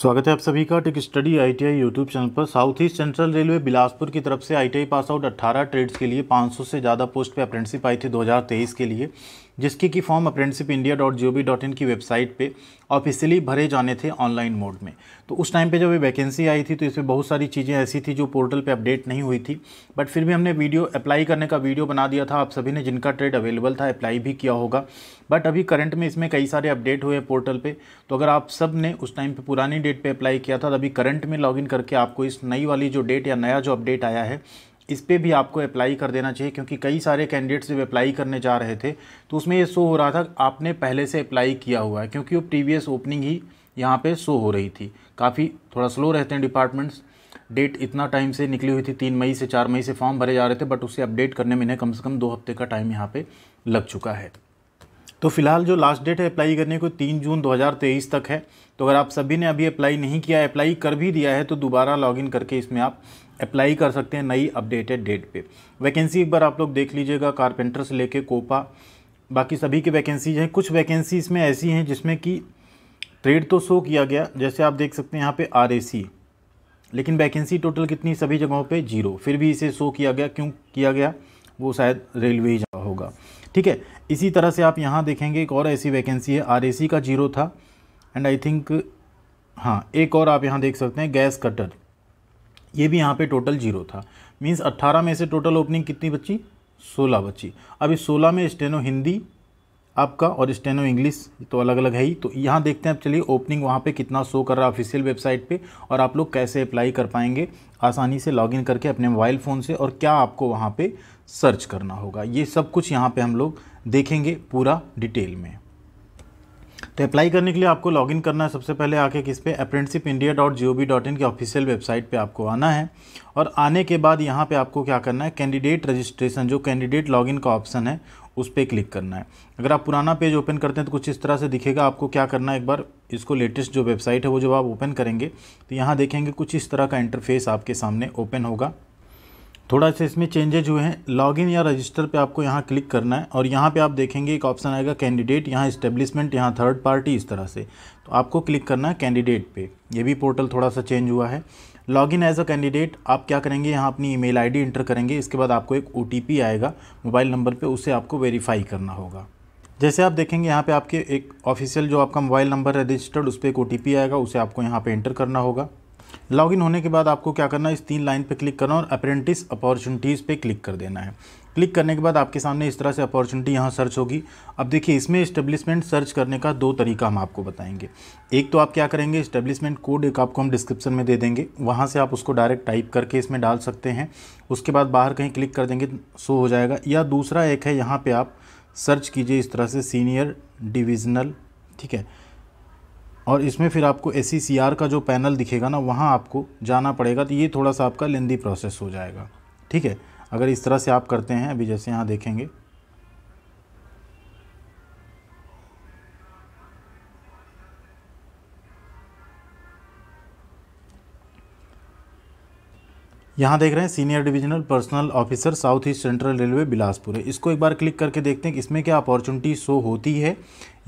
स्वागत है आप सभी का tech study ITI YouTube channel पर south east central railway Bilaspur की तरफ से आईटीआई पास आउट 18 ट्रेड्स के लिए 500 से ज़्यादा पोस्ट पे अप्रेंटिसिप आई थी 2023 के लिए जिसकी कि form apprenticeship India dot G O V dot in की वेबसाइट पे ऑफिशियली भरे जाने थे ऑनलाइन मोड में तो उस टाइम पे जब ये वैकेंसी आई थी तो इसमें बहुत सारी चीज़ें ऐसी थी जो पोर्टल पे अपडेट नहीं हुई थी बट फिर भी हमने वीडियो अप्लाई करने का वीडियो बना दिया था आप सभी ने जिनका ट्रेड अवेलेबल था अप्लाई भी किया होगा बट अभी करंट में इसमें कई सारे अपडेट हुए हैं पोर्टल पर तो अगर आप सब ने उस टाइम पर पुरानी डेट पर अप्लाई किया था तो अभी करंट में इन करके आपको इस नई वाली जो डेट या नया जो अपडेट आया है इस पर भी आपको अप्लाई कर देना चाहिए क्योंकि कई सारे कैंडिडेट्स जब अप्लाई करने जा रहे थे तो उसमें ये शो हो रहा था आपने पहले से अप्लाई किया हुआ है क्योंकि वो प्रीवियस ओपनिंग ही यहाँ पे शो हो रही थी काफ़ी थोड़ा स्लो रहते हैं डिपार्टमेंट्स डेट इतना टाइम से निकली हुई थी तीन मई से चार मई से फॉर्म भरे जा रहे थे बट उसे अपडेट करने में इन्हें कम से कम दो हफ्ते का टाइम यहाँ पर लग चुका है तो फिलहाल जो लास्ट डेट है अप्लाई करने को तीन जून 2023 तक है तो अगर आप सभी ने अभी अप्लाई नहीं किया अप्लाई कर भी दिया है तो दोबारा लॉगिन करके इसमें आप अप्लाई कर सकते हैं नई अपडेटेड डेट पे वैकेंसी एक बार आप लोग देख लीजिएगा कारपेंटर से लेके कोपा बाकी सभी की वैकेंसीज हैं कुछ वैकेंसी इसमें ऐसी हैं जिसमें कि ट्रेड तो शो किया गया जैसे आप देख सकते हैं यहाँ पर आर लेकिन वैकेंसी टोटल कितनी सभी जगहों पर जीरो फिर भी इसे शो किया गया क्यों किया गया वो शायद रेलवेज होगा ठीक है इसी तरह से आप यहाँ देखेंगे एक और ऐसी वैकेंसी है आर का जीरो था एंड आई थिंक हाँ एक और आप यहाँ देख सकते हैं गैस कटर ये भी यहाँ पे टोटल जीरो था मींस 18 में से टोटल ओपनिंग कितनी बची 16 बची अब इस 16 में स्टेनो हिंदी आपका और स्टेनो इंग्लिश तो अलग अलग है ही तो यहाँ देखते हैं आप चलिए ओपनिंग वहाँ पे कितना शो कर रहा है ऑफिशियल वेबसाइट पे और आप लोग कैसे अप्लाई कर पाएंगे आसानी से लॉगिन करके अपने मोबाइल फ़ोन से और क्या आपको वहाँ पे सर्च करना होगा ये सब कुछ यहाँ पे हम लोग देखेंगे पूरा डिटेल में तो अप्लाई करने के लिए आपको लॉगिन करना है सबसे पहले आके किस पे apprenticeship India dot G O V dot in की ऑफिशियल वेबसाइट पे आपको आना है और आने के बाद यहाँ पे आपको क्या करना है कैंडिडेट रजिस्ट्रेशन जो कैंडिडेट लॉगिन का ऑप्शन है उस पर क्लिक करना है अगर आप पुराना पेज ओपन करते हैं तो कुछ इस तरह से दिखेगा आपको क्या करना है एक बार इसको लेटेस्ट जो वेबसाइट है वो जब आप ओपन करेंगे तो यहाँ देखेंगे कुछ इस तरह का इंटरफेस आपके सामने ओपन होगा थोड़ा सा इसमें चेंजेज हुए हैं लॉगिन या रजिस्टर पे आपको यहाँ क्लिक करना है और यहाँ पे आप देखेंगे एक ऑप्शन आएगा कैंडिडेट यहाँ इस्टेब्लिशमेंट यहाँ थर्ड पार्टी इस तरह से तो आपको क्लिक करना है कैंडिडेट पे ये भी पोर्टल थोड़ा सा चेंज हुआ है लॉगिन एज अ कैंडिडेट आप क्या करेंगे यहाँ अपनी ई मेल एंटर करेंगे इसके बाद आपको एक ओ आएगा मोबाइल नंबर पर उसे आपको वेरीफाई करना होगा जैसे आप देखेंगे यहाँ पर आपके एक ऑफिशियल जो आपका मोबाइल नंबर रजिस्टर्ड उस पर एक ओ आएगा उसे आपको यहाँ पे एंटर करना होगा लॉगिन होने के बाद आपको क्या करना है इस तीन लाइन पे क्लिक करना और अप्रेंटिस अपॉर्चुनिटीज़ पे क्लिक कर देना है क्लिक करने के बाद आपके सामने इस तरह से अपॉर्चुनिटी यहाँ सर्च होगी अब देखिए इसमें इस्टेब्लिशमेंट सर्च करने का दो तरीका हम आपको बताएंगे एक तो आप क्या करेंगे इस्टेब्लिशमेंट कोड एक आपको हम डिस्क्रिप्शन में दे देंगे वहाँ से आप उसको डायरेक्ट टाइप करके इसमें डाल सकते हैं उसके बाद बाहर कहीं क्लिक कर देंगे सो तो हो जाएगा या दूसरा एक है यहाँ पर आप सर्च कीजिए इस तरह से सीनियर डिविजनल ठीक है और इसमें फिर आपको एस का जो पैनल दिखेगा ना वहाँ आपको जाना पड़ेगा तो ये थोड़ा सा आपका लेंदी प्रोसेस हो जाएगा ठीक है अगर इस तरह से आप करते हैं अभी जैसे यहाँ देखेंगे यहाँ देख रहे हैं senior divisional personnel officer south east central railway Bilaspur है इसको एक बार क्लिक करके देखते हैं कि इसमें क्या अपॉर्चुनिटी शो होती है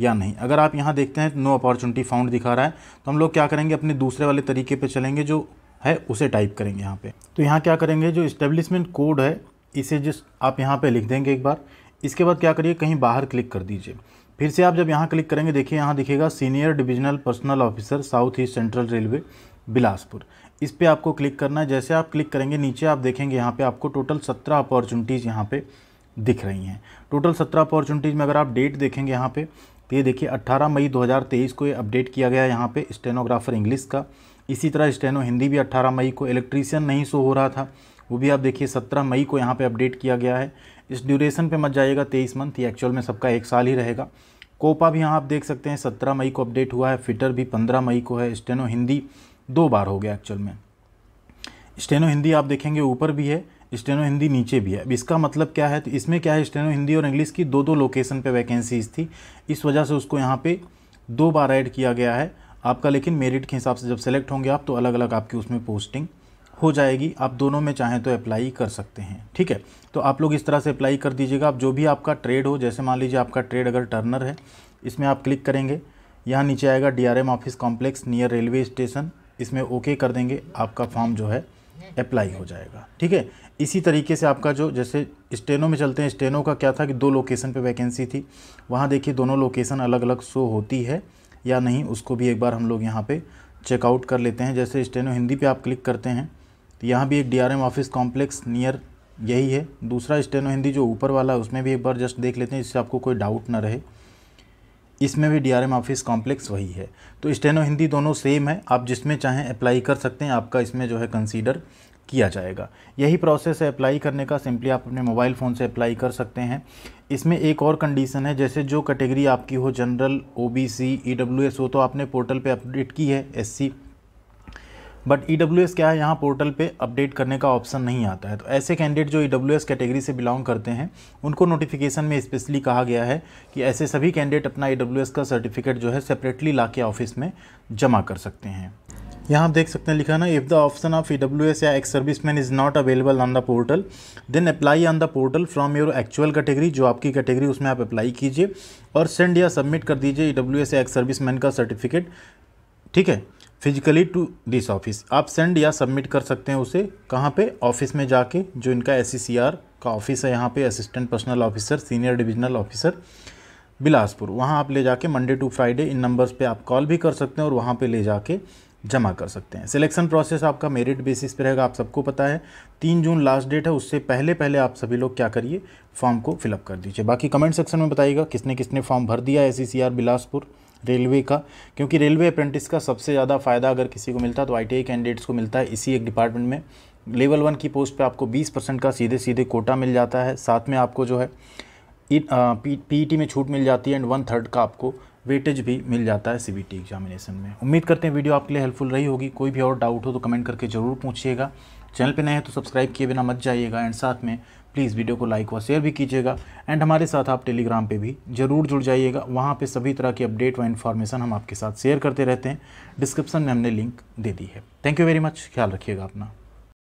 या नहीं अगर आप यहाँ देखते हैं नो अपॉर्चुनिटी फाउंड दिखा रहा है तो हम लोग क्या करेंगे अपने दूसरे वाले तरीके पर चलेंगे जो है उसे टाइप करेंगे यहाँ पर तो यहाँ क्या करेंगे जो इस्टेब्लिशमेंट कोड है इसे जिस आप यहाँ पर लिख देंगे एक बार इसके बाद क्या करिए कहीं बाहर क्लिक कर दीजिए फिर से आप जब यहाँ क्लिक करेंगे देखिए यहाँ दिखेगा senior divisional personnel officer south east central railway Bilaspur इस पर आपको क्लिक करना है जैसे आप क्लिक करेंगे नीचे आप देखेंगे यहाँ पे आपको टोटल सत्रह अपॉर्चुनिटीज़ यहाँ पे दिख रही हैं टोटल सत्रह अपॉर्चुनिटीज़ में अगर आप डेट देखेंगे यहाँ पे तो ये देखिए 18 मई 2023 को ये अपडेट किया गया है यहाँ पे स्टेनोग्राफर इंग्लिश का इसी तरह स्टेनो हिंदी भी 18 मई को इलेक्ट्रीशियन नहीं शो हो रहा था वो भी आप देखिए 17 मई को यहाँ पे अपडेट किया गया है इस ड्यूरेशन पे मत जाइएगा 23 मंथ ये एक्चुअल में सबका एक साल ही रहेगा कोपा भी यहाँ आप देख सकते हैं सत्रह मई को अपडेट हुआ है फिटर भी पंद्रह मई को है स्टेनो हिंदी दो बार हो गया एक्चुअल में स्टेनो हिंदी आप देखेंगे ऊपर भी है स्टेनो हिंदी नीचे भी है अब इसका मतलब क्या है तो इसमें क्या है स्टेनो हिंदी और इंग्लिश की दो दो लोकेशन पे वैकेंसीज थी इस वजह से उसको यहाँ पे दो बार ऐड किया गया है आपका लेकिन मेरिट के हिसाब से जब सेलेक्ट होंगे आप तो अलग अलग आपकी उसमें पोस्टिंग हो जाएगी आप दोनों में चाहें तो अप्लाई कर सकते हैं ठीक है तो आप लोग इस तरह से अप्लाई कर दीजिएगा आप जो भी आपका ट्रेड हो जैसे मान लीजिए आपका ट्रेड अगर टर्नर है इसमें आप क्लिक करेंगे यहाँ नीचे आएगा D office complex near railway station इसमें ओके कर देंगे आपका फॉर्म जो है अप्लाई हो जाएगा ठीक है इसी तरीके से आपका जो जैसे स्टेनो में चलते हैं स्टेनो का क्या था कि दो लोकेशन पे वैकेंसी थी वहाँ देखिए दोनों लोकेशन अलग अलग शो होती है या नहीं उसको भी एक बार हम लोग यहाँ पे चेकआउट कर लेते हैं जैसे स्टेनो हिंदी पे आप क्लिक करते हैं तो यहाँ भी एक डीआरएम ऑफिस कॉम्प्लेक्स नियर यही है दूसरा स्टेनो हिंदी जो ऊपर वाला है उसमें भी एक बार जस्ट देख लेते हैं इससे आपको कोई डाउट ना रहे इसमें भी डीआरएम ऑफिस कॉम्प्लेक्स वही है तो स्टेनो हिंदी दोनों सेम है आप जिसमें चाहें अप्लाई कर सकते हैं आपका इसमें जो है कंसीडर किया जाएगा यही प्रोसेस है अप्लाई करने का सिंपली आप अपने मोबाइल फ़ोन से अप्लाई कर सकते हैं इसमें एक और कंडीशन है जैसे जो कैटेगरी आपकी हो जनरल ओबीसी ईडब्ल्यूएस हो तो आपने पोर्टल पे अपडेट की है एससी बट ई e क्या है यहाँ पोर्टल पे अपडेट करने का ऑप्शन नहीं आता है तो ऐसे कैंडिडेट जो ई e कैटेगरी से बिलोंग करते हैं उनको नोटिफिकेशन में स्पेशली कहा गया है कि ऐसे सभी कैंडिडेट अपना ई e का सर्टिफिकेट जो है सेपरेटली ला ऑफिस में जमा कर सकते हैं यहाँ आप देख सकते हैं लिखा ना if the option of E W S या ex service man is not available on the portal then apply on the portal from your actual category जो आपकी कैटेगरी उसमें आप अप्लाई कीजिए और सेंड या सबमिट कर दीजिए ई डब्ल्यू एस या एक्स सर्विस मैन का सर्टिफिकेट ठीक है फिजिकली टू दिस ऑफिस आप सेंड या सबमिट कर सकते हैं उसे कहाँ पे ऑफिस में जाके जो इनका एस का ऑफिस है यहाँ पे assistant personnel officer senior divisional officer Bilaspur वहाँ आप ले जाके मंडे टू फ्राइडे इन नंबर्स पे आप कॉल भी कर सकते हैं और वहाँ पे ले जाके जमा कर सकते हैं सिलेक्शन प्रोसेस आपका मेरिट बेसिस पर रहेगा आप सबको पता है तीन जून लास्ट डेट है उससे पहले पहले आप सभी लोग क्या करिए फॉर्म को फिलअप कर दीजिए बाकी कमेंट सेक्शन में बताइएगा किसने किसने फॉर्म भर दिया है बिलासपुर रेलवे का क्योंकि रेलवे अप्रेंटिस का सबसे ज़्यादा फ़ायदा अगर किसी को मिलता है तो आई कैंडिडेट्स को मिलता है इसी एक डिपार्टमेंट में लेवल वन की पोस्ट पे आपको 20 परसेंट का सीधे सीधे कोटा मिल जाता है साथ में आपको जो है पी पी e में छूट मिल जाती है एंड वन थर्ड का आपको वेटेज भी मिल जाता है सी एग्जामिनेशन में उम्मीद करते हैं वीडियो आपके लिए हेल्पफुल रही होगी कोई भी और डाउट हो तो कमेंट करके ज़रूर पूछिएगा चैनल पे नए हैं तो सब्सक्राइब किए बिना मत जाइएगा एंड साथ में प्लीज़ वीडियो को लाइक व शेयर भी कीजिएगा एंड हमारे साथ आप टेलीग्राम पे भी जरूर जुड़ जाइएगा वहाँ पे सभी तरह की अपडेट व इन्फॉर्मेशन हम आपके साथ शेयर करते रहते हैं डिस्क्रिप्शन में हमने लिंक दे दी है थैंक यू वेरी मच ख्याल रखिएगा अपना